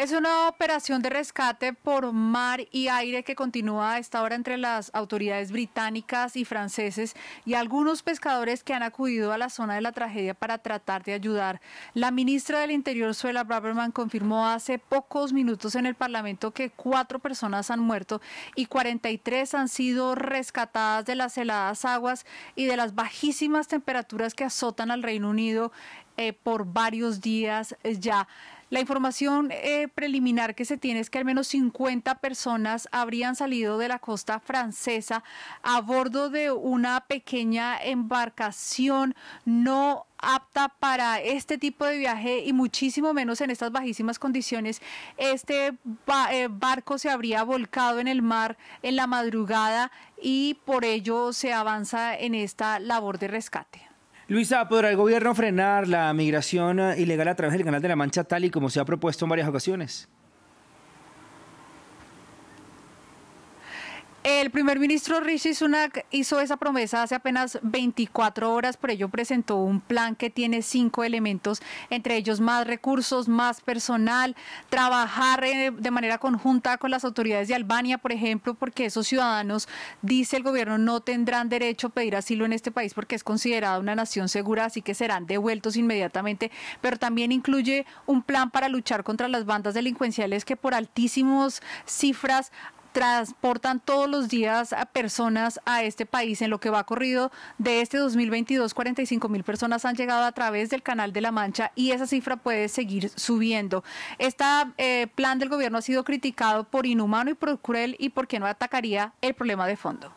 Es una operación de rescate por mar y aire que continúa a esta hora entre las autoridades británicas y franceses y algunos pescadores que han acudido a la zona de la tragedia para tratar de ayudar. La ministra del Interior, Suela Braverman, confirmó hace pocos minutos en el Parlamento que cuatro personas han muerto y 43 han sido rescatadas de las heladas aguas y de las bajísimas temperaturas que azotan al Reino Unido eh, por varios días eh, ya. La información eh, preliminar que se tiene es que al menos 50 personas habrían salido de la costa francesa a bordo de una pequeña embarcación no apta para este tipo de viaje y muchísimo menos en estas bajísimas condiciones. Este barco se habría volcado en el mar en la madrugada y por ello se avanza en esta labor de rescate. Luisa, ¿podrá el gobierno frenar la migración eh, ilegal a través del Canal de la Mancha tal y como se ha propuesto en varias ocasiones? El primer ministro Rishi Sunak hizo esa promesa hace apenas 24 horas, por ello presentó un plan que tiene cinco elementos, entre ellos más recursos, más personal, trabajar eh, de manera conjunta con las autoridades de Albania, por ejemplo, porque esos ciudadanos, dice el gobierno, no tendrán derecho a pedir asilo en este país porque es considerada una nación segura, así que serán devueltos inmediatamente, pero también incluye un plan para luchar contra las bandas delincuenciales que por altísimos cifras transportan todos los días a personas a este país. En lo que va corrido de este 2022, 45 mil personas han llegado a través del Canal de la Mancha y esa cifra puede seguir subiendo. Este plan del gobierno ha sido criticado por inhumano y por cruel y porque no atacaría el problema de fondo.